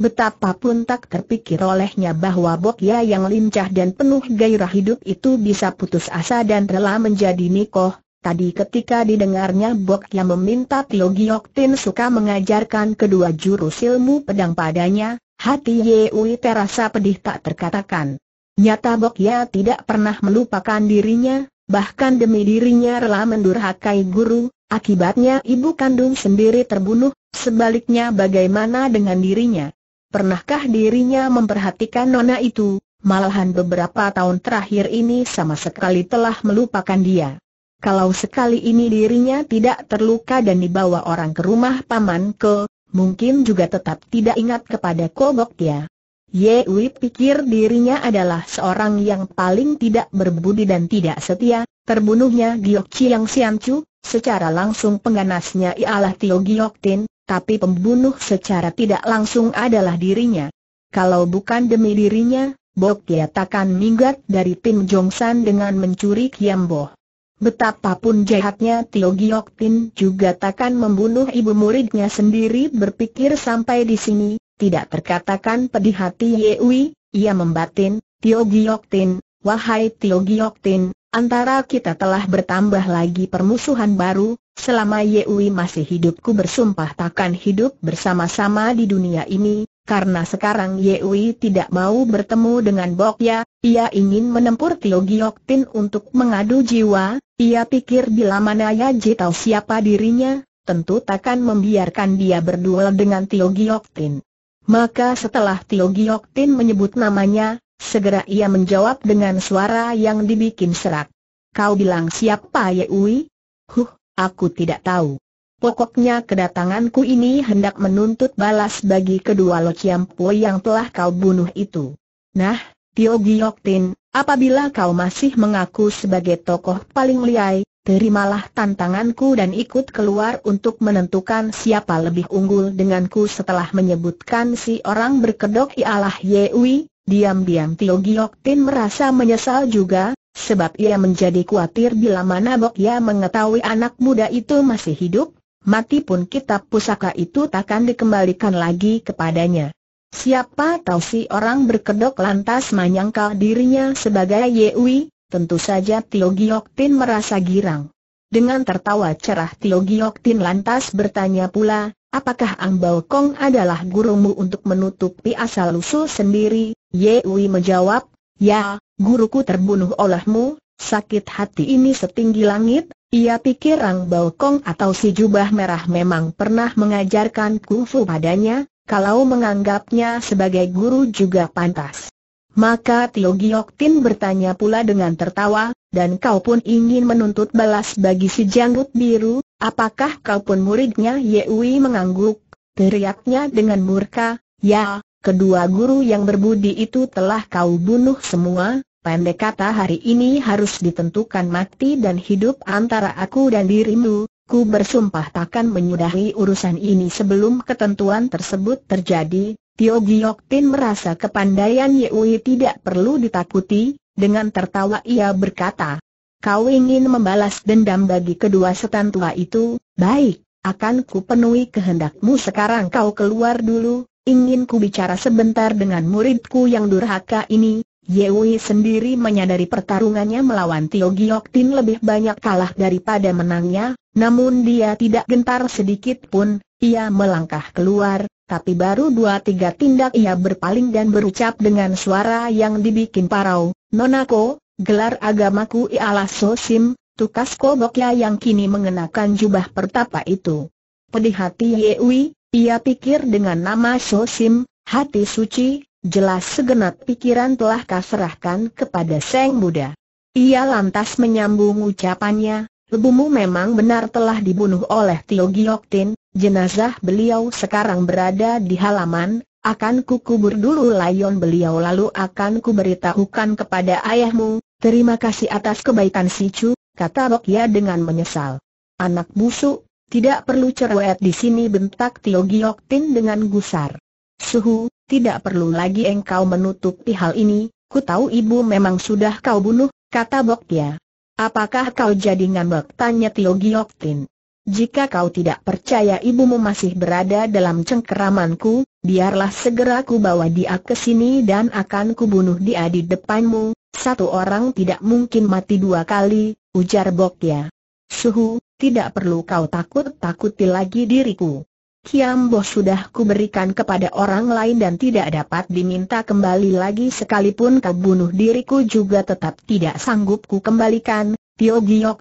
Betapapun tak terpikir olehnya bahwa Bokya yang lincah dan penuh gairah hidup itu bisa putus asa dan rela menjadi nikoh. Tadi ketika didengarnya Bokya meminta Tio Giok Tin suka mengajarkan kedua jurus ilmu pedang padanya, hati Yewi terasa pedih tak terkatakan. Nyata Bokya tidak pernah melupakan dirinya, bahkan demi dirinya rela mendurhakai guru, akibatnya ibu kandung sendiri terbunuh, sebaliknya bagaimana dengan dirinya. Pernahkah dirinya memperhatikan nona itu, malahan beberapa tahun terakhir ini sama sekali telah melupakan dia. Kalau sekali ini dirinya tidak terluka dan dibawa orang ke rumah paman ke, mungkin juga tetap tidak ingat kepada Kobok dia. Ya. ye Wei pikir dirinya adalah seorang yang paling tidak berbudi dan tidak setia, terbunuhnya Giok yang Siancu, secara langsung pengganasnya ialah Tio Giok Tin, tapi pembunuh secara tidak langsung adalah dirinya. Kalau bukan demi dirinya, Bok Kia takkan minggat dari Pin Jongsan dengan mencuri Kiambo. Betapapun jahatnya Tio Giok Tin juga takkan membunuh ibu muridnya sendiri berpikir sampai di sini, tidak terkatakan pedih hati Yewi, ia membatin, Tio Giok Tin, wahai Tio Giok Tin, Antara kita telah bertambah lagi permusuhan baru, selama Yewi masih hidupku bersumpah takkan hidup bersama-sama di dunia ini, karena sekarang Yewi tidak mau bertemu dengan Bokya, ia ingin menempur Tio Giok Tin untuk mengadu jiwa, ia pikir bila mana Ji tahu siapa dirinya, tentu takkan membiarkan dia berduel dengan Tio Giok Tin. Maka setelah Tio Giok Tin menyebut namanya, Segera ia menjawab dengan suara yang dibikin serak. Kau bilang siapa Ui? Huh, aku tidak tahu. Pokoknya kedatanganku ini hendak menuntut balas bagi kedua Lo Chiampo yang telah kau bunuh itu. Nah, Tio Giok Tin, apabila kau masih mengaku sebagai tokoh paling liai, terimalah tantanganku dan ikut keluar untuk menentukan siapa lebih unggul denganku setelah menyebutkan si orang berkedok ialah Ui, Diam-diam Tio Giok Tin merasa menyesal juga, sebab ia menjadi khawatir bila mana Bok Ya mengetahui anak muda itu masih hidup, mati pun kitab pusaka itu takkan dikembalikan lagi kepadanya. Siapa tahu si orang berkedok lantas menyangkal dirinya sebagai Yewi, tentu saja Tio Giok Tin merasa girang. Dengan tertawa cerah Tio Giok Tin lantas bertanya pula, apakah Ang Bao Kong adalah gurumu untuk menutupi asal-usul sendiri, Ye Yewi menjawab, ya, guruku terbunuh olehmu, sakit hati ini setinggi langit, ia pikir Ang Bao Kong atau si jubah merah memang pernah mengajarkan kungfu padanya, kalau menganggapnya sebagai guru juga pantas. Maka Tio Giok Tin bertanya pula dengan tertawa, dan kau pun ingin menuntut balas bagi si janggut biru, apakah kau pun muridnya Ye Yewi mengangguk? Teriaknya dengan murka, ya, Kedua guru yang berbudi itu telah kau bunuh semua, pendek kata hari ini harus ditentukan mati dan hidup antara aku dan dirimu, ku bersumpah takkan menyudahi urusan ini sebelum ketentuan tersebut terjadi, Tio Giok Tin merasa kepandaian Yui tidak perlu ditakuti, dengan tertawa ia berkata, Kau ingin membalas dendam bagi kedua setan tua itu, baik, akan ku penuhi kehendakmu sekarang kau keluar dulu, ingin ku bicara sebentar dengan muridku yang durhaka ini, Yewi sendiri menyadari pertarungannya melawan Tio Giok Tin lebih banyak kalah daripada menangnya, namun dia tidak gentar sedikit pun, ia melangkah keluar, tapi baru dua tiga tindak ia berpaling dan berucap dengan suara yang dibikin parau, Nonako, gelar agamaku ialah Sosim, tukas kobokya yang kini mengenakan jubah pertapa itu. Pedih hati Yewi, ia pikir dengan nama Shosim, hati suci, jelas segenap pikiran telah kaserahkan kepada Seng Buddha. Ia lantas menyambung ucapannya, lebumu memang benar telah dibunuh oleh Tio Gioktin, jenazah beliau sekarang berada di halaman, akan kubur dulu layon beliau lalu akan kuberitahukan kepada ayahmu, terima kasih atas kebaikan si cu, kata Rokia dengan menyesal. Anak busuk, tidak perlu cerewet di sini bentak Tio Giok Tin dengan gusar. Suhu, tidak perlu lagi engkau menutupi hal ini, ku tahu ibu memang sudah kau bunuh, kata Bokia. Apakah kau jadi ngambek? Tanya Tio Giok Tin. Jika kau tidak percaya ibumu masih berada dalam cengkeramanku, biarlah segera ku bawa dia ke sini dan akan kubunuh dia di depanmu, satu orang tidak mungkin mati dua kali, ujar Bokia. Suhu, tidak perlu kau takut-takuti lagi diriku. Kiambo sudah kuberikan kepada orang lain dan tidak dapat diminta kembali lagi sekalipun kau bunuh diriku juga tetap tidak sanggup ku kembalikan. Tio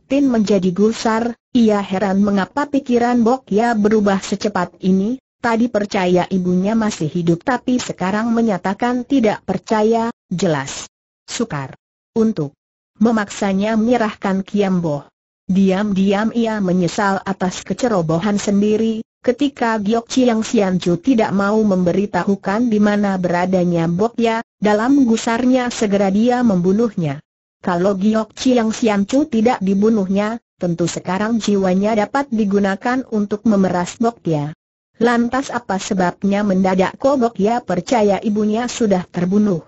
tin menjadi gusar, ia heran mengapa pikiran Bok Ya berubah secepat ini, tadi percaya ibunya masih hidup tapi sekarang menyatakan tidak percaya, jelas. Sukar. Untuk memaksanya menyerahkan Kiambo. Diam-diam ia menyesal atas kecerobohan sendiri, ketika Giok Chiang Sianju tidak mau memberitahukan di mana beradanya Bokya, dalam gusarnya segera dia membunuhnya. Kalau Giok Chiang Sianju tidak dibunuhnya, tentu sekarang jiwanya dapat digunakan untuk memeras Bokya. Lantas apa sebabnya mendadak kobok ya percaya ibunya sudah terbunuh?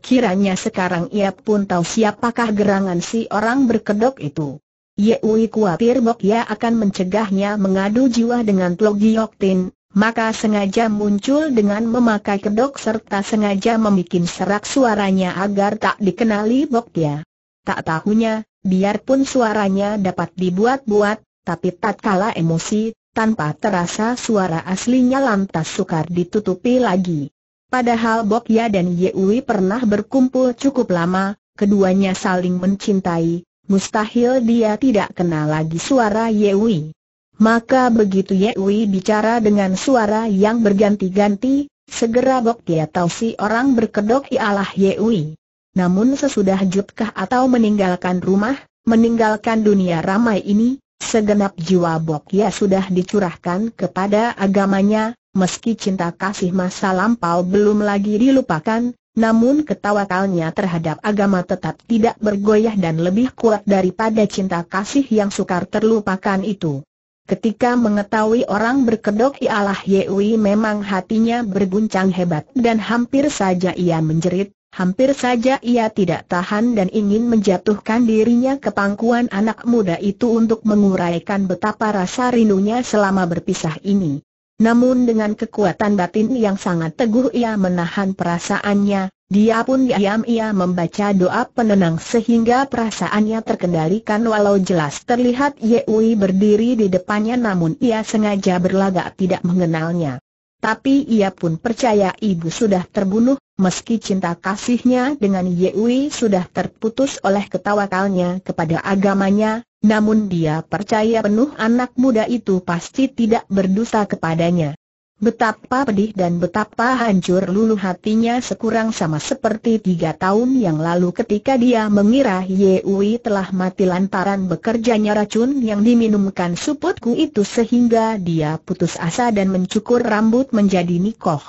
Kiranya sekarang ia pun tahu siapakah gerangan si orang berkedok itu. Yeui khawatir Bok Ya akan mencegahnya mengadu jiwa dengan Tlok Giok Tin, maka sengaja muncul dengan memakai kedok serta sengaja membuat serak suaranya agar tak dikenali Bok ya. Tak tahunya, biarpun suaranya dapat dibuat-buat, tapi tak tatkala emosi, tanpa terasa suara aslinya lantas sukar ditutupi lagi. Padahal Bok Ya dan Yeui pernah berkumpul cukup lama, keduanya saling mencintai, mustahil dia tidak kenal lagi suara Yewi. Maka begitu Yewi bicara dengan suara yang berganti-ganti, segera Bok Kia tahu si orang berkedok ialah Yewi. Namun sesudah jutkah atau meninggalkan rumah, meninggalkan dunia ramai ini, segenap jiwa Bok Kia sudah dicurahkan kepada agamanya, meski cinta kasih masa lampau belum lagi dilupakan, namun ketawakalnya terhadap agama tetap tidak bergoyah dan lebih kuat daripada cinta kasih yang sukar terlupakan itu. Ketika mengetahui orang berkedok ialah Yewi memang hatinya berguncang hebat dan hampir saja ia menjerit, hampir saja ia tidak tahan dan ingin menjatuhkan dirinya ke pangkuan anak muda itu untuk menguraikan betapa rasa rindunya selama berpisah ini. Namun dengan kekuatan batin yang sangat teguh ia menahan perasaannya, dia pun diam ia membaca doa penenang sehingga perasaannya terkendalikan walau jelas terlihat Yewi berdiri di depannya namun ia sengaja berlagak tidak mengenalnya. Tapi ia pun percaya ibu sudah terbunuh, meski cinta kasihnya dengan Yewi sudah terputus oleh ketawakalnya kepada agamanya, namun dia percaya penuh anak muda itu pasti tidak berdosa kepadanya. Betapa pedih dan betapa hancur luluh hatinya sekurang sama seperti tiga tahun yang lalu ketika dia mengira Yewi telah mati lantaran bekerjanya racun yang diminumkan suputku itu sehingga dia putus asa dan mencukur rambut menjadi nikoh.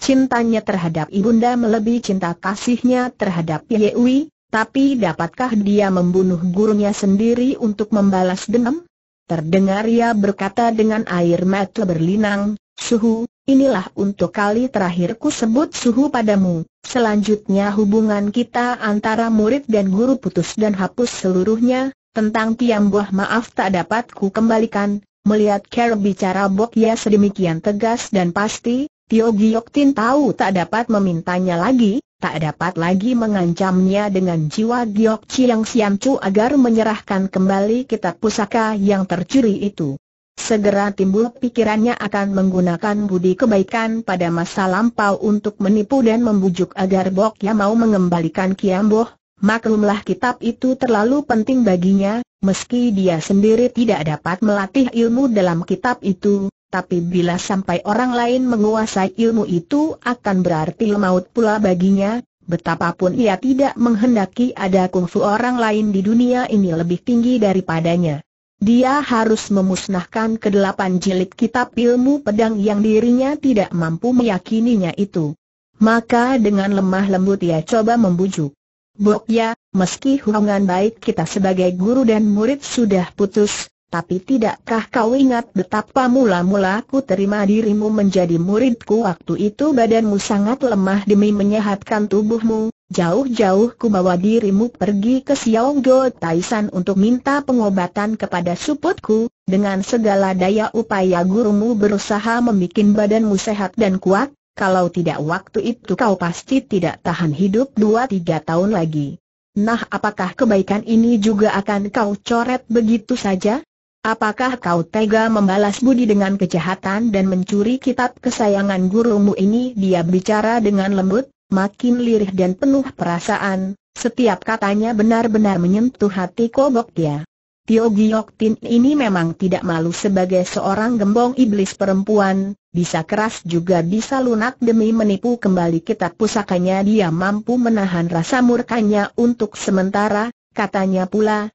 Cintanya terhadap ibunda melebihi cinta kasihnya terhadap Yewi, tapi dapatkah dia membunuh gurunya sendiri untuk membalas dendam? Terdengar ia berkata dengan air mata berlinang, Suhu, inilah untuk kali terakhirku sebut Suhu padamu, selanjutnya hubungan kita antara murid dan guru putus dan hapus seluruhnya, tentang tiang buah maaf tak dapat ku kembalikan, melihat Carol bicara Bok ya sedemikian tegas dan pasti, Tio Giok Tin tahu tak dapat memintanya lagi, tak dapat lagi mengancamnya dengan jiwa Giok Chiang Siam Chu agar menyerahkan kembali kitab pusaka yang tercuri itu. Segera timbul pikirannya akan menggunakan budi kebaikan pada masa lampau untuk menipu dan membujuk agar Bok Ya mau mengembalikan Kiamboh. Maklumlah kitab itu terlalu penting baginya, meski dia sendiri tidak dapat melatih ilmu dalam kitab itu, tapi bila sampai orang lain menguasai ilmu itu akan berarti lemaut pula baginya, betapapun ia tidak menghendaki ada kungfu orang lain di dunia ini lebih tinggi daripadanya. Dia harus memusnahkan kedelapan jilid kitab ilmu pedang yang dirinya tidak mampu meyakininya itu. Maka dengan lemah lembut ia coba membujuk. Bok ya, meski hubungan baik kita sebagai guru dan murid sudah putus, tapi tidakkah kau ingat betapa mula-mula ku terima dirimu menjadi muridku waktu itu badanmu sangat lemah demi menyehatkan tubuhmu, jauh-jauh ku bawa dirimu pergi ke Xiaogo Taisan untuk minta pengobatan kepada suputku, dengan segala daya upaya gurumu berusaha membuat badanmu sehat dan kuat, kalau tidak waktu itu kau pasti tidak tahan hidup 2-3 tahun lagi. Nah apakah kebaikan ini juga akan kau coret begitu saja? Apakah kau tega membalas budi dengan kejahatan dan mencuri kitab kesayangan gurumu ini? Dia bicara dengan lembut, makin lirih dan penuh perasaan, setiap katanya benar-benar menyentuh hati kobok dia. Tio Giok Tin ini memang tidak malu sebagai seorang gembong iblis perempuan, bisa keras juga bisa lunak demi menipu kembali kitab pusakanya dia mampu menahan rasa murkanya untuk sementara, katanya pula,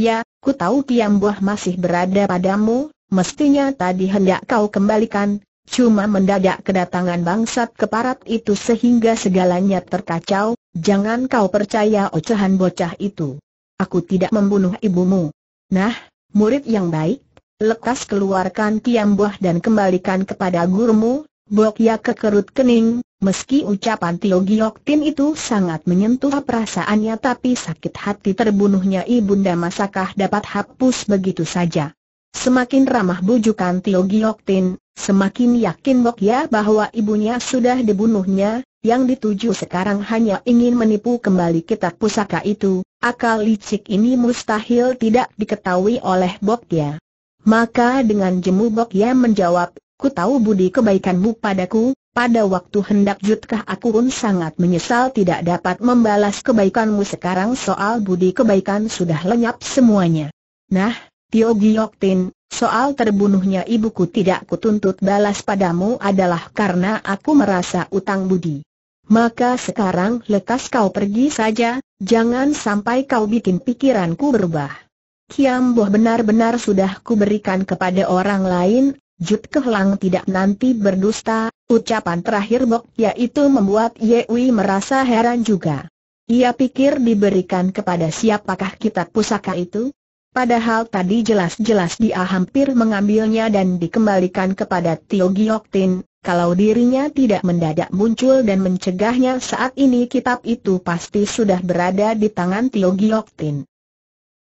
ya, ku tahu Piam Buah masih berada padamu, mestinya tadi hendak kau kembalikan, Cuma mendadak kedatangan bangsat keparat itu sehingga segalanya terkacau, jangan kau percaya ocehan bocah itu. Aku tidak membunuh ibumu. Nah, murid yang baik, lekas keluarkan Piam buah dan kembalikan kepada gurumu, Bokya kekerut kening, Meski ucapan Tio Giok Tin itu sangat menyentuh perasaannya tapi sakit hati terbunuhnya Ibunda masakah dapat hapus begitu saja. Semakin ramah bujukan Tio Giok Tin, semakin yakin Bok Ya bahwa ibunya sudah dibunuhnya, yang dituju sekarang hanya ingin menipu kembali kitab pusaka itu, akal licik ini mustahil tidak diketahui oleh Bok Ya. Maka dengan jemu Bok Ya menjawab, ku tahu budi kebaikanmu padaku, pada waktu hendak jutkah aku pun sangat menyesal tidak dapat membalas kebaikanmu sekarang soal budi kebaikan sudah lenyap semuanya. Nah, Tio Giok Tin, soal terbunuhnya ibuku tidak kutuntut balas padamu adalah karena aku merasa utang budi. Maka sekarang lekas kau pergi saja, jangan sampai kau bikin pikiranku berubah. Kiam Boh benar-benar sudah kuberikan kepada orang lain, Jut Kehlang tidak nanti berdusta, ucapan terakhir Bok yaitu membuat Ye Wi merasa heran juga. Ia pikir diberikan kepada siapakah kitab pusaka itu? Padahal tadi jelas-jelas dia hampir mengambilnya dan dikembalikan kepada Tio Tin, kalau dirinya tidak mendadak muncul dan mencegahnya saat ini kitab itu pasti sudah berada di tangan Tio Tin.